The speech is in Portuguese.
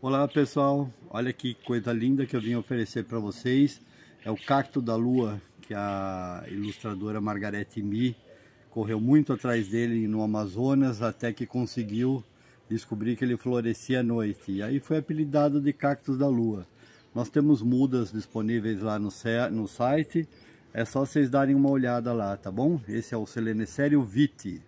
Olá pessoal, olha que coisa linda que eu vim oferecer para vocês. É o cacto da lua que a ilustradora Margarete Mi correu muito atrás dele no Amazonas até que conseguiu descobrir que ele florescia à noite. E aí foi apelidado de cactos da lua. Nós temos mudas disponíveis lá no, no site, é só vocês darem uma olhada lá, tá bom? Esse é o Selenicério viti.